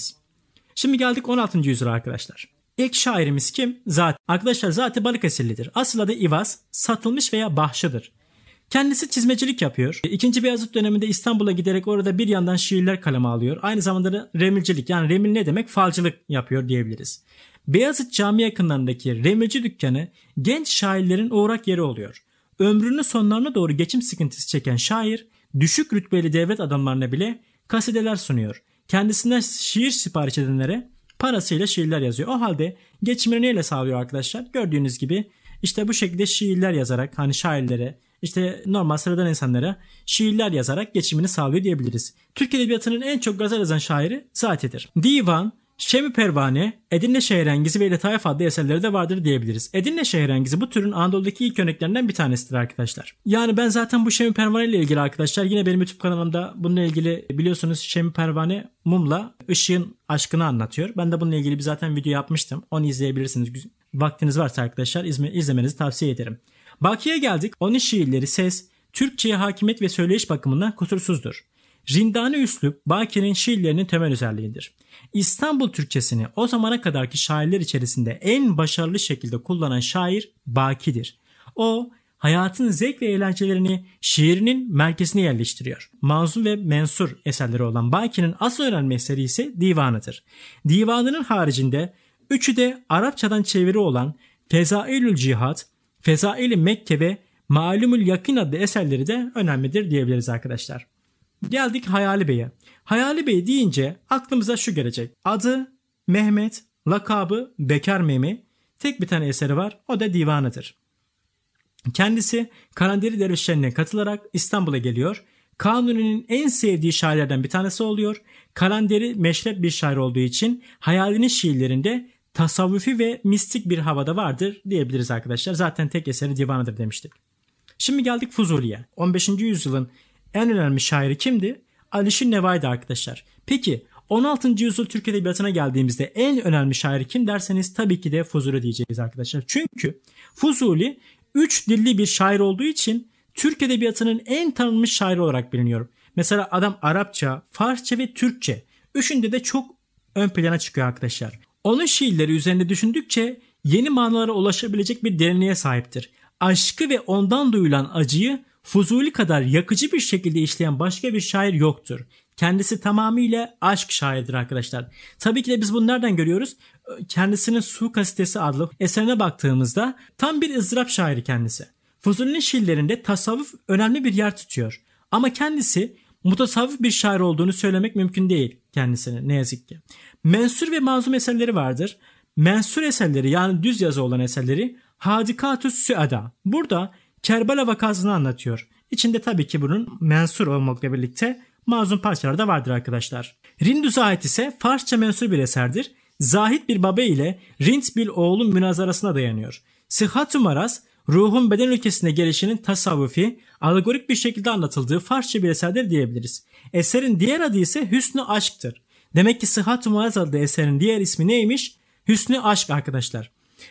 diyebiliriz. Şimdi geldik 16. yüzyıla arkadaşlar. İlk şairimiz kim? Zat Arkadaşlar Zati Balıkesirlidir. Asıl adı İvas, satılmış veya bahşıdır. Kendisi çizmecilik yapıyor. İkinci Beyazıt döneminde İstanbul'a giderek orada bir yandan şiirler kaleme alıyor. Aynı zamanda da remilcilik yani remil ne demek? Falcılık yapıyor diyebiliriz. Beyazıt cami yakınlarındaki remilci dükkanı genç şairlerin uğrak yeri oluyor. Ömrünün sonlarına doğru geçim sıkıntısı çeken şair düşük rütbeli devlet adamlarına bile kasideler sunuyor. Kendisinden şiir sipariş edenlere parasıyla şiirler yazıyor. O halde geçimini neyle sağlıyor arkadaşlar? Gördüğünüz gibi işte bu şekilde şiirler yazarak hani şairlere işte normal sıradan insanlara şiirler yazarak geçimini sağlıyor diyebiliriz. Türk Edebiyatı'nın en çok gazel yazan şairi Zati'dir. Divan, Şemi Pervane, Edirne Şehrengizi ve Letaif adlı eserleri de vardır diyebiliriz. Edirne Şehrengizi bu türün Anadolu'daki ilk örneklerinden bir tanesidir arkadaşlar. Yani ben zaten bu Şemi Pervane ile ilgili arkadaşlar yine benim YouTube kanalımda bununla ilgili biliyorsunuz Şemi Pervane mumla ışığın aşkını anlatıyor. Ben de bununla ilgili bir zaten video yapmıştım. Onu izleyebilirsiniz. Vaktiniz varsa arkadaşlar izlemenizi tavsiye ederim. Baki'ye geldik. Onun şiirleri ses, Türkçe'ye hakimiyet ve söyleyiş bakımından kusursuzdur. Rindani üslup Baki'nin şiirlerinin temel özelliğidir. İstanbul Türkçesini o zamana kadarki şairler içerisinde en başarılı şekilde kullanan şair Baki'dir. O hayatın zevk ve eğlencelerini şiirinin merkezine yerleştiriyor. Mazlum ve mensur eserleri olan Baki'nin asıl önemli eseri ise divanıdır. Divanının haricinde üçü de Arapçadan çeviri olan Fezailül Cihat, Fezaili Mekke ve Malumül Yakin adlı eserleri de önemlidir diyebiliriz arkadaşlar. Geldik Hayali Bey'e. Hayali Bey deyince aklımıza şu gelecek. Adı Mehmet, lakabı Bekar Memi. Tek bir tane eseri var o da divanıdır. Kendisi Karanderi Dervişlerine katılarak İstanbul'a geliyor. Kanuni'nin en sevdiği şairlerden bir tanesi oluyor. Kalenderi meşrep bir şair olduğu için hayalinin şiirlerinde tasavvufi ve mistik bir havada vardır diyebiliriz arkadaşlar. Zaten tek eseri divanıdır demiştik. Şimdi geldik Fuzuli'ye. 15. yüzyılın en önemli şairi kimdi? Alişir Nevai'di arkadaşlar. Peki 16. yüzyıl Türk Edebiyatı'na geldiğimizde en önemli şair kim derseniz tabii ki de Fuzuli diyeceğiz arkadaşlar. Çünkü Fuzuli üç dilli bir şair olduğu için Türk Edebiyatı'nın en tanınmış şairi olarak biliniyor. Mesela adam Arapça, Farsça ve Türkçe. Üçünde de çok ön plana çıkıyor arkadaşlar. Onun şiirleri üzerinde düşündükçe yeni manalara ulaşabilecek bir derinliğe sahiptir. Aşkı ve ondan duyulan acıyı Fuzuli kadar yakıcı bir şekilde işleyen başka bir şair yoktur. Kendisi tamamıyla aşk şairidir arkadaşlar. Tabii ki de biz bunu nereden görüyoruz? Kendisinin Su Kasitesi adlı eserine baktığımızda tam bir ızdırap şairi kendisi. Fuzuli'nin şiirlerinde tasavvuf önemli bir yer tutuyor. Ama kendisi mutasavvuf bir şair olduğunu söylemek mümkün değil kendisine ne yazık ki. Mensur ve mazlum eserleri vardır. Mensur eserleri yani düz yazı olan eserleri Hadikatü Süada. Burada Kerbela vakasını anlatıyor. İçinde tabii ki bunun mensur olmakla birlikte mazlum parçalar da vardır arkadaşlar. Rindus'a ait ise Farsça mensur bir eserdir. Zahit bir baba ile Rint bir oğlun münazarasına dayanıyor. Sıhhat-ı Maraz, ruhun beden ülkesine gelişinin tasavvufi, alegorik bir şekilde anlatıldığı Farsça bir eserdir diyebiliriz. Eserin diğer adı ise Hüsnü Aşk'tır. Demek ki Sıhhat-ı Maraz adlı eserin diğer ismi neymiş? Hüsnü Aşk arkadaşlar.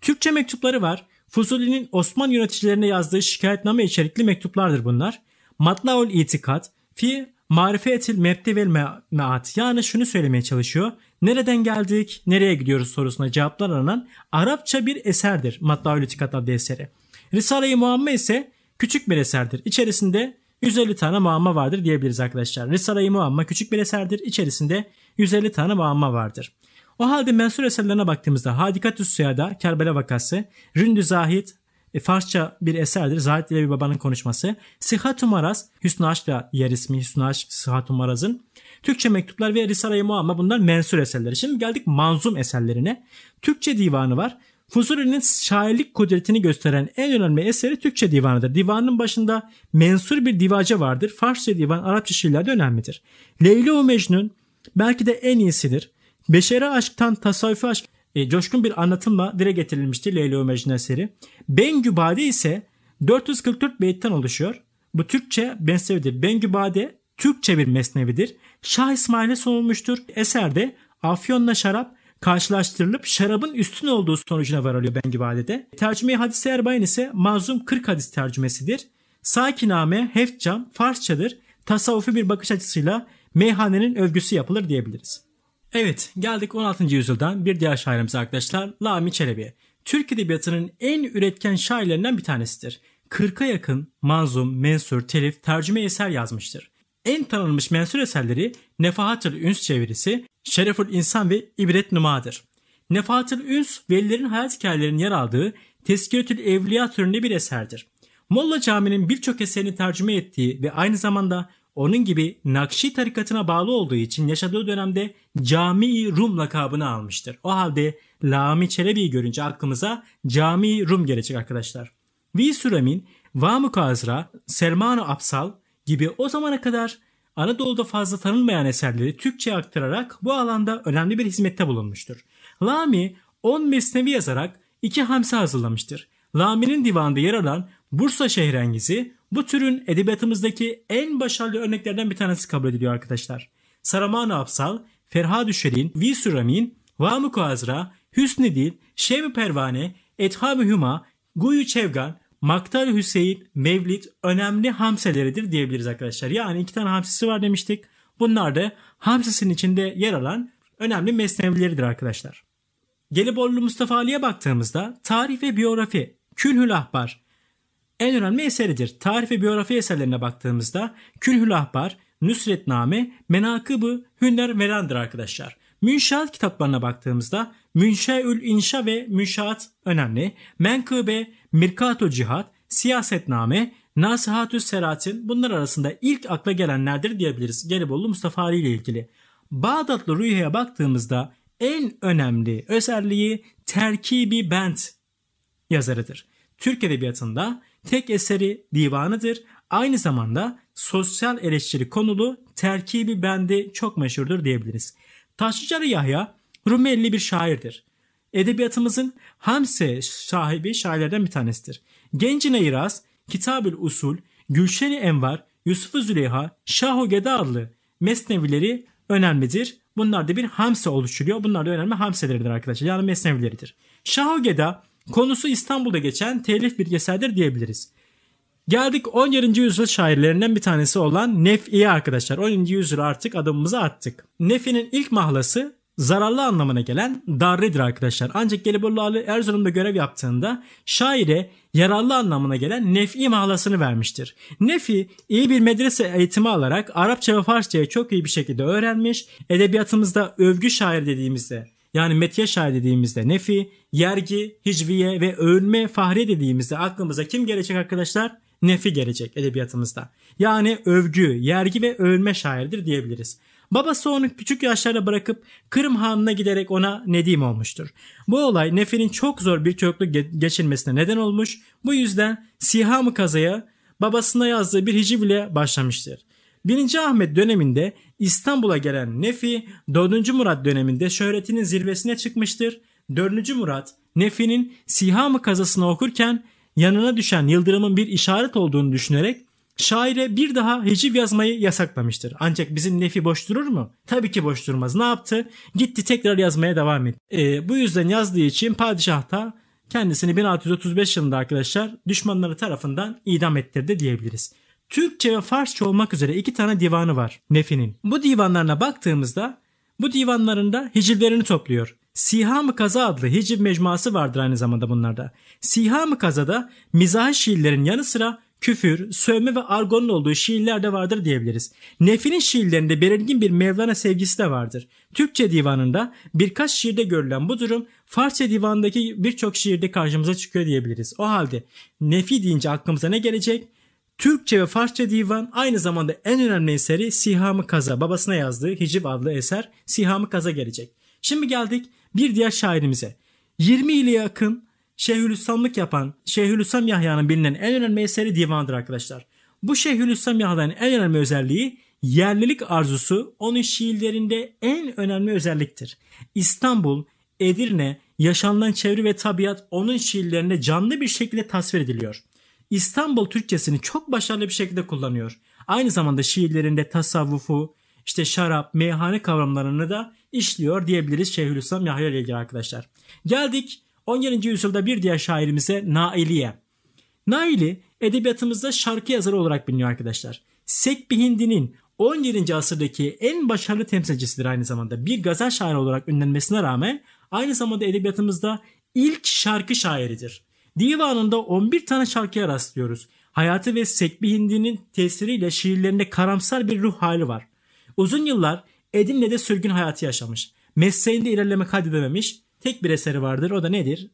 Türkçe mektupları var. Fusulinin Osmanlı yöneticilerine yazdığı şikayetname içerikli mektuplardır bunlar. Matlaul itikat fi marifetil mebde vel meat yani şunu söylemeye çalışıyor. Nereden geldik, nereye gidiyoruz sorusuna cevaplar aranan Arapça bir eserdir Matlaul itikat adlı eseri. Risale-i Muamme ise küçük bir eserdir. İçerisinde 150 tane muamma vardır diyebiliriz arkadaşlar. Risale-i Muamma küçük bir eserdir. İçerisinde 150 tane muamma vardır. O halde mensur eserlerine baktığımızda Hadikatü Süya'da Kerbela vakası, Ründü Zahid, e, Farsça bir eserdir. Zahid bir Baba'nın konuşması. Sihat-ı Maraz, Hüsnü Aşk'la yer ismi Hüsnü Aşk Sihat-ı Türkçe mektuplar ve Risale-i Muamma bunlar mensur eserleri. Şimdi geldik manzum eserlerine. Türkçe divanı var. Fuzuli'nin şairlik kudretini gösteren en önemli eseri Türkçe divanıdır. Divanın başında mensur bir divace vardır. Farsça divan Arapça şiirlerde önemlidir. Leyla-u Mecnun belki de en iyisidir. Beşeri aşktan tasavvufi aşk e, coşkun bir anlatımla dile getirilmişti Leyla Mecnun eseri. Bengübade ise 444 beyitten oluşuyor. Bu Türkçe mesnevidir. Bengübade Türkçe bir mesnevidir. Şah İsmail'e sunulmuştur. Eserde afyonla şarap karşılaştırılıp şarabın üstün olduğu sonucuna varılıyor Bengübade'de. tercüme hadis Erbayn ise mazum 40 hadis tercümesidir. Sakiname, Hefcam, Farsçadır. Tasavvufi bir bakış açısıyla meyhanenin övgüsü yapılır diyebiliriz. Evet geldik 16. yüzyıldan bir diğer şairimize arkadaşlar Lami Çelebi. Türk Edebiyatı'nın en üretken şairlerinden bir tanesidir. 40'a yakın manzum, mensur, telif, tercüme eser yazmıştır. En tanınmış mensur eserleri Nefahatül Üns çevirisi, Şerefül İnsan ve İbret Numa'dır. Nefahatül Üns, velilerin hayat hikayelerinin yer aldığı Teskiretül Evliya türünde bir eserdir. Molla Cami'nin birçok eserini tercüme ettiği ve aynı zamanda onun gibi Nakşi tarikatına bağlı olduğu için yaşadığı dönemde Cami-i Rum lakabını almıştır. O halde Lami Çelebi'yi görünce aklımıza Cami-i Rum gelecek arkadaşlar. Vi Süremin, Vamuk Azra, Selman-ı Absal gibi o zamana kadar Anadolu'da fazla tanınmayan eserleri Türkçe aktararak bu alanda önemli bir hizmette bulunmuştur. Lami 10 mesnevi yazarak iki hamse hazırlamıştır. Lami'nin divanında yer alan Bursa Şehrengizi bu türün edebiyatımızdaki en başarılı örneklerden bir tanesi kabul ediliyor arkadaşlar. Saramana Apsal, Ferhad Şerin, Visuramin, Vamuk Azra, Hüsnü Dil, Şemi Pervane, Ethab-ı Hüma, Guyu Çevgan, Maktar Hüseyin, Mevlid önemli hamseleridir diyebiliriz arkadaşlar. Yani iki tane hamsisi var demiştik. Bunlar da hamsisinin içinde yer alan önemli mesnevileridir arkadaşlar. Geliborlu Mustafa Ali'ye baktığımızda tarih ve biyografi, Külhül Ahbar, en önemli eseridir. Tarih ve biyografi eserlerine baktığımızda Külhül Ahbar, Nusretname, menakıb Hünner Veran'dır arkadaşlar. Münşaat kitaplarına baktığımızda Münşeül İnşa ve Münşaat önemli. Menkıbe, Mirkatu Cihat, Siyasetname, Nasihatü Seratin bunlar arasında ilk akla gelenlerdir diyebiliriz Gelibolu Mustafa Ali ile ilgili. Bağdatlı Rüya'ya baktığımızda en önemli özelliği terkibi bent yazarıdır. Türk Edebiyatı'nda tek eseri divanıdır. Aynı zamanda sosyal eleştiri konulu terkibi bendi çok meşhurdur diyebiliriz. Taşlıcalı Yahya Rumeli bir şairdir. Edebiyatımızın Hamse sahibi şairlerden bir tanesidir. Gencine İraz, Kitabül Usul, Gülşeni Envar, Yusuf Züleyha, Şahu Geda adlı mesnevileri önemlidir. Bunlar da bir hamse oluşturuyor. Bunlar da önemli hamseleridir arkadaşlar. Yani mesnevileridir. Şahu Geda Konusu İstanbul'da geçen telif bir eserdir diyebiliriz. Geldik 11. yüzyıl şairlerinden bir tanesi olan Nef'i'ye arkadaşlar. 10. yüzyıl artık adımımızı attık. Nef'i'nin ilk mahlası zararlı anlamına gelen darridir arkadaşlar. Ancak Gelibolu Ali Erzurum'da görev yaptığında şaire yararlı anlamına gelen nef'i mahlasını vermiştir. Nefi iyi bir medrese eğitimi alarak Arapça ve Farsça'yı çok iyi bir şekilde öğrenmiş, edebiyatımızda övgü şair dediğimizde yani metyeşer dediğimizde nefi, yergi, hicviye ve övünme fahri dediğimizde aklımıza kim gelecek arkadaşlar? Nefi gelecek edebiyatımızda. Yani övgü, yergi ve övünme şairdir diyebiliriz. Babası onu küçük yaşlarda bırakıp Kırım Hanı'na giderek ona Nedim olmuştur. Bu olay Nefi'nin çok zor bir çocukluk geçirmesine neden olmuş. Bu yüzden Siham-ı Kaza'ya babasına yazdığı bir hiciv başlamıştır. 1. Ahmet döneminde İstanbul'a gelen Nefi 4. Murat döneminde şöhretinin zirvesine çıkmıştır. 4. Murat Nefi'nin Sihamı kazasını okurken yanına düşen yıldırımın bir işaret olduğunu düşünerek şaire bir daha hiciv yazmayı yasaklamıştır. Ancak bizim Nefi boş durur mu? Tabii ki boş durmaz. Ne yaptı? Gitti tekrar yazmaya devam etti. E, bu yüzden yazdığı için padişah da kendisini 1635 yılında arkadaşlar düşmanları tarafından idam ettirdi diyebiliriz. Türkçe ve Farsça olmak üzere iki tane divanı var Nefi'nin. Bu divanlarına baktığımızda bu divanlarında hicivlerini topluyor. Siham-ı Kaza adlı hiciv mecmuası vardır aynı zamanda bunlarda. Siham-ı Kaza'da mizahi şiirlerin yanı sıra küfür, sövme ve argonun olduğu şiirler de vardır diyebiliriz. Nefi'nin şiirlerinde belirgin bir Mevlana sevgisi de vardır. Türkçe divanında birkaç şiirde görülen bu durum Farsça divandaki birçok şiirde karşımıza çıkıyor diyebiliriz. O halde Nefi deyince aklımıza ne gelecek? Türkçe ve Farsça divan aynı zamanda en önemli eseri Sihamı Kaza babasına yazdığı Hiciv adlı eser Sihamı Kaza gelecek. Şimdi geldik bir diğer şairimize. 20 ile yakın Şeyhülislamlık yapan Şeyhülislam Yahya'nın bilinen en önemli eseri divandır arkadaşlar. Bu Şeyhülislam Yahya'nın en önemli özelliği yerlilik arzusu onun şiirlerinde en önemli özelliktir. İstanbul, Edirne, yaşanılan çevre ve tabiat onun şiirlerinde canlı bir şekilde tasvir ediliyor. İstanbul Türkçesini çok başarılı bir şekilde kullanıyor. Aynı zamanda şiirlerinde tasavvufu, işte şarap, meyhane kavramlarını da işliyor diyebiliriz Şeyhülislam Yahya ile ilgili arkadaşlar. Geldik 17. yüzyılda bir diğer şairimize Naili'ye. Naili edebiyatımızda şarkı yazarı olarak biliniyor arkadaşlar. Sekbi Hindi'nin 17. asırdaki en başarılı temsilcisidir aynı zamanda. Bir gazel şairi olarak ünlenmesine rağmen aynı zamanda edebiyatımızda ilk şarkı şairidir. Divanında 11 tane şarkıya rastlıyoruz. Hayatı ve Sekbi Hindi'nin tesiriyle şiirlerinde karamsar bir ruh hali var. Uzun yıllar Edirne'de sürgün hayatı yaşamış. Mesleğinde ilerleme kaydedememiş. Tek bir eseri vardır o da nedir?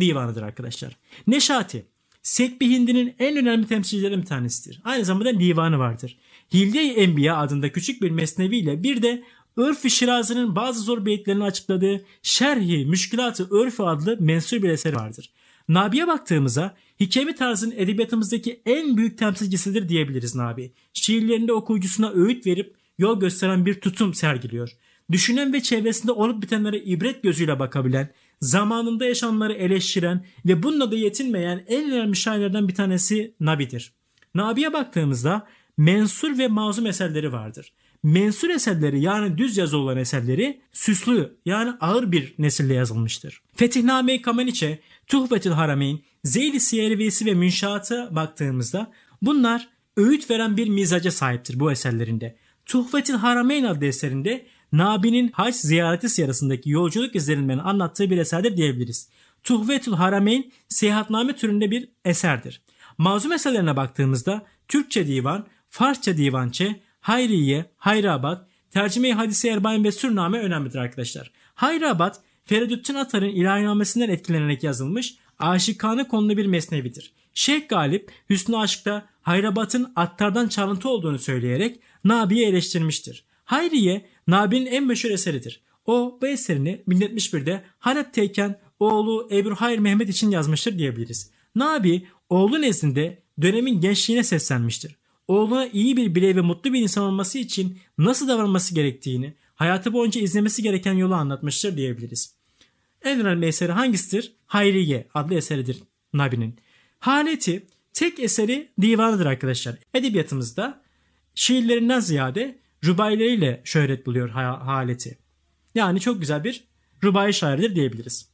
Divanıdır arkadaşlar. Neşati Sekbi Hindi'nin en önemli temsilcilerinden bir tanesidir. Aynı zamanda divanı vardır. Hilye-i Enbiya adında küçük bir mesnevi ile bir de Örf-i Şirazi'nin bazı zor beyitlerini açıkladığı Şerhi Müşkilatı Örf adlı mensur bir eseri vardır. Nabi'ye baktığımızda hikemi tarzın edebiyatımızdaki en büyük temsilcisidir diyebiliriz Nabi. Şiirlerinde okuyucusuna öğüt verip yol gösteren bir tutum sergiliyor. Düşünen ve çevresinde olup bitenlere ibret gözüyle bakabilen, zamanında yaşanları eleştiren ve bununla da yetinmeyen en önemli şairlerden bir tanesi Nabi'dir. Nabi'ye baktığımızda mensur ve mazum eserleri vardır mensur eserleri yani düz yazı olan eserleri süslü yani ağır bir nesille yazılmıştır. Fetihname-i Kameniçe, Tuhbetil Harameyn, Zeyli Siyervisi ve Münşaat'a baktığımızda bunlar öğüt veren bir mizaca sahiptir bu eserlerinde. Tuhvetil Harameyn adlı eserinde Nabi'nin hac ziyareti sırasındaki yolculuk izlenimlerini anlattığı bir eserdir diyebiliriz. Tuhvetül Harameyn seyahatname türünde bir eserdir. Mazum eserlerine baktığımızda Türkçe divan, Farsça divançe, Hayriye, Hayrabat, Tercüme-i Hadise Erbain ve Sürname önemlidir arkadaşlar. Hayrabat, Feridüddin Atar'ın ilahinamesinden etkilenerek yazılmış aşıkane konulu bir mesnevidir. Şeyh Galip, Hüsnü Aşk'ta Hayrabat'ın attardan çalıntı olduğunu söyleyerek Nabi'yi eleştirmiştir. Hayriye, Nabi'nin en meşhur eseridir. O bu eserini 1071'de Halep'teyken oğlu Ebru Hayr Mehmet için yazmıştır diyebiliriz. Nabi, oğlu nezdinde dönemin gençliğine seslenmiştir. Oğlu iyi bir birey ve mutlu bir insan olması için nasıl davranması gerektiğini, hayatı boyunca izlemesi gereken yolu anlatmıştır diyebiliriz. En önemli eseri hangisidir? Hayriye adlı eseridir Nabi'nin. Haleti tek eseri divanıdır arkadaşlar. Edebiyatımızda şiirlerinden ziyade rubaileriyle şöhret buluyor haleti. Yani çok güzel bir rubai şairidir diyebiliriz.